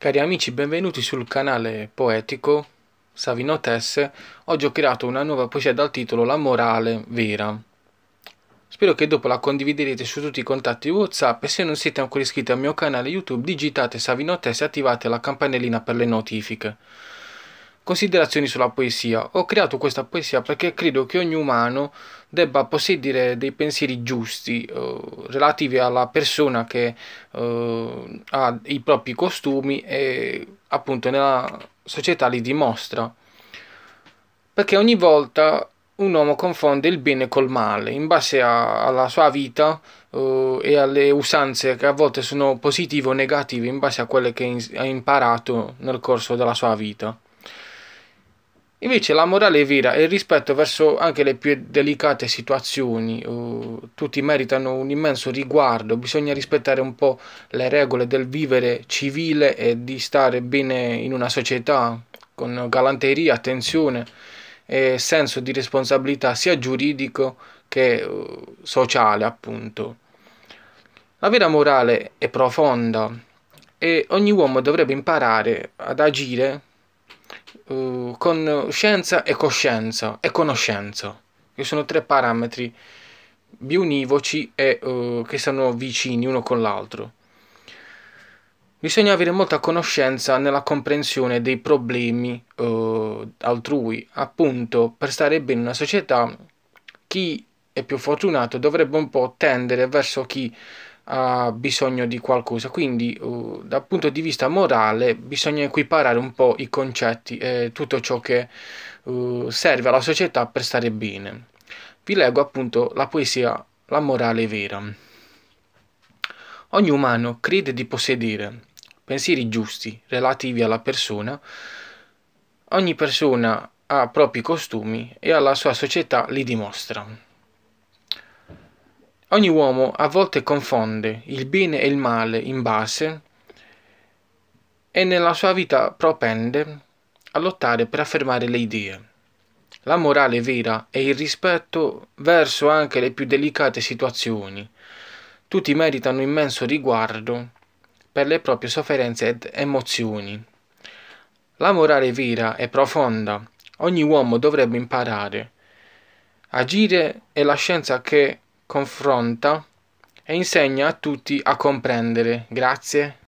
Cari amici, benvenuti sul canale poetico Savino Tesse. Oggi ho creato una nuova poesia dal titolo La morale vera. Spero che dopo la condividerete su tutti i contatti WhatsApp e se non siete ancora iscritti al mio canale YouTube digitate Savino Tesse e attivate la campanellina per le notifiche. Considerazioni sulla poesia. Ho creato questa poesia perché credo che ogni umano debba possedere dei pensieri giusti eh, relativi alla persona che eh, ha i propri costumi e appunto nella società li dimostra. Perché ogni volta un uomo confonde il bene col male in base a, alla sua vita uh, e alle usanze che a volte sono positive o negative in base a quelle che in, ha imparato nel corso della sua vita. Invece la morale vera e il rispetto verso anche le più delicate situazioni, uh, tutti meritano un immenso riguardo, bisogna rispettare un po' le regole del vivere civile e di stare bene in una società con galanteria, attenzione e senso di responsabilità sia giuridico che uh, sociale appunto. La vera morale è profonda e ogni uomo dovrebbe imparare ad agire Uh, con scienza e coscienza e conoscenza, che sono tre parametri biunivoci e uh, che stanno vicini uno con l'altro. Bisogna avere molta conoscenza nella comprensione dei problemi uh, altrui, appunto per stare bene in una società chi è più fortunato dovrebbe un po' tendere verso chi ha bisogno di qualcosa. Quindi uh, dal punto di vista morale bisogna equiparare un po' i concetti e tutto ciò che uh, serve alla società per stare bene. Vi leggo appunto la poesia La morale vera. Ogni umano crede di possedere pensieri giusti relativi alla persona, ogni persona ha propri costumi e alla sua società li dimostra. Ogni uomo a volte confonde il bene e il male in base e nella sua vita propende a lottare per affermare le idee. La morale vera è il rispetto verso anche le più delicate situazioni. Tutti meritano immenso riguardo per le proprie sofferenze ed emozioni. La morale vera è profonda. Ogni uomo dovrebbe imparare. Agire è la scienza che confronta e insegna a tutti a comprendere. Grazie.